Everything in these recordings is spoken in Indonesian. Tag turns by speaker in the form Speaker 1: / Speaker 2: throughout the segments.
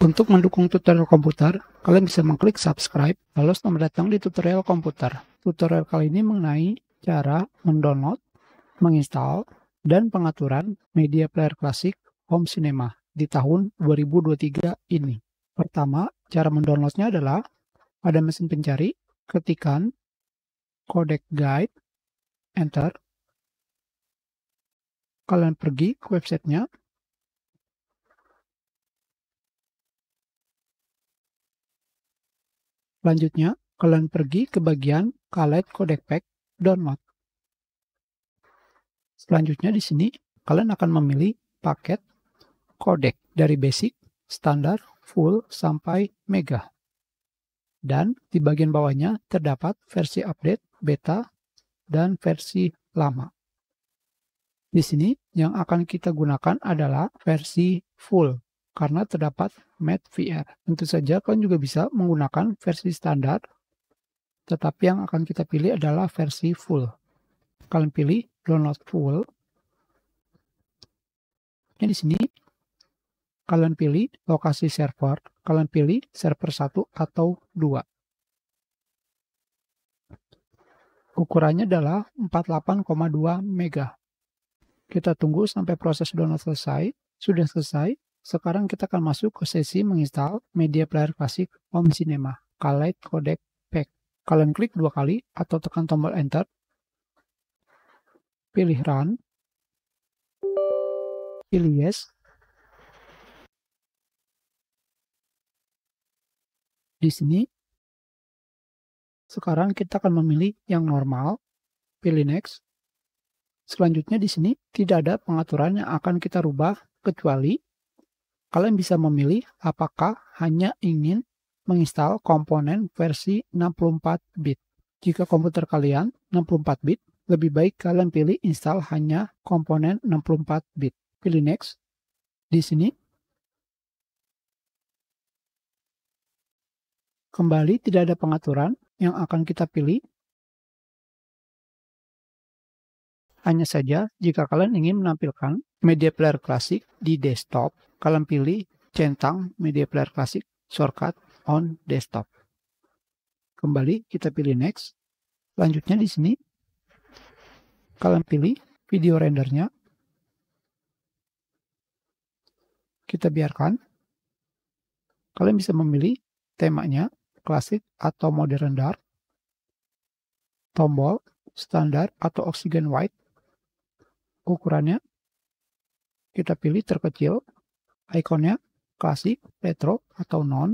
Speaker 1: Untuk mendukung tutorial komputer, kalian bisa mengklik subscribe, lalu selamat datang di tutorial komputer. Tutorial kali ini mengenai cara mendownload, menginstal, dan pengaturan media player klasik home cinema di tahun 2023 ini. Pertama, cara mendownloadnya adalah pada mesin pencari, ketikan codec guide, enter. Kalian pergi ke websitenya, Selanjutnya, kalian pergi ke bagian Khaled Codec Pack Download. Selanjutnya di sini, kalian akan memilih paket codec dari basic, standar, full, sampai mega. Dan di bagian bawahnya terdapat versi update, beta, dan versi lama. Di sini yang akan kita gunakan adalah versi full karena terdapat Mate VR. Tentu saja kalian juga bisa menggunakan versi standar, tetapi yang akan kita pilih adalah versi full. Kalian pilih download full. Ini di sini kalian pilih lokasi server, kalian pilih server 1 atau 2. Ukurannya adalah 48,2 mega. Kita tunggu sampai proses download selesai. Sudah selesai, sekarang kita akan masuk ke sesi menginstal media player klasik Home Cinema, Kaleid Codec Pack. Kalian klik dua kali atau tekan tombol Enter. Pilih Run. Pilih Yes. Di sini. Sekarang kita akan memilih yang normal. Pilih Next. Selanjutnya di sini tidak ada pengaturan yang akan kita rubah kecuali kalian bisa memilih apakah hanya ingin menginstal komponen versi 64 bit. Jika komputer kalian 64 bit, lebih baik kalian pilih install hanya komponen 64 bit. Pilih next. Di sini Kembali tidak ada pengaturan yang akan kita pilih. Hanya saja jika kalian ingin menampilkan media player klasik di desktop, kalian pilih centang media player klasik shortcut on desktop. Kembali kita pilih next. Selanjutnya di sini kalian pilih video rendernya. Kita biarkan. Kalian bisa memilih temanya klasik atau modern dark, tombol standar atau Oxygen white, ukurannya kita pilih terkecil ikonnya, klasik, retro, atau non.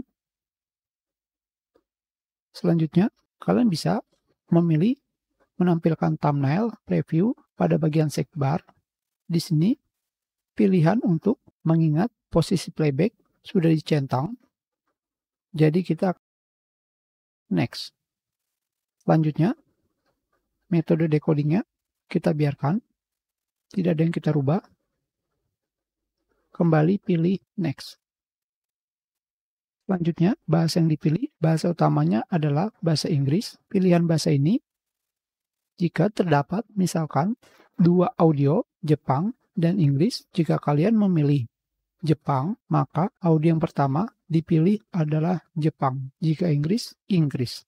Speaker 1: Selanjutnya, kalian bisa memilih menampilkan thumbnail preview pada bagian sidebar. Di sini, pilihan untuk mengingat posisi playback sudah dicentang. Jadi kita next. Selanjutnya, metode decodingnya kita biarkan. Tidak ada yang kita rubah kembali pilih next. Selanjutnya, bahasa yang dipilih, bahasa utamanya adalah bahasa Inggris. Pilihan bahasa ini, jika terdapat misalkan dua audio Jepang dan Inggris, jika kalian memilih Jepang, maka audio yang pertama dipilih adalah Jepang. Jika Inggris, Inggris.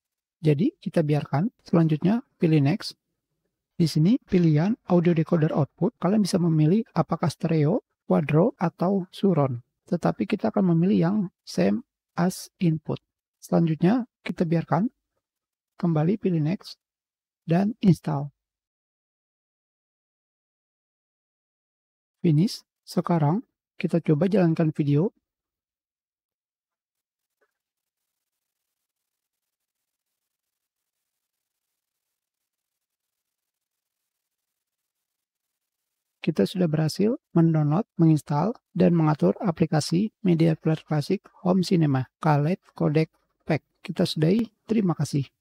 Speaker 1: Jadi, kita biarkan. Selanjutnya, pilih next. Di sini, pilihan audio decoder output, kalian bisa memilih apakah stereo quadro atau suron. Tetapi kita akan memilih yang same as input. Selanjutnya, kita biarkan. Kembali pilih next dan install. Finish. Sekarang, kita coba jalankan video kita sudah berhasil mendownload, menginstal, dan mengatur aplikasi Media Player Classic Home Cinema Khaled Codec Pack. Kita sudahi, terima kasih.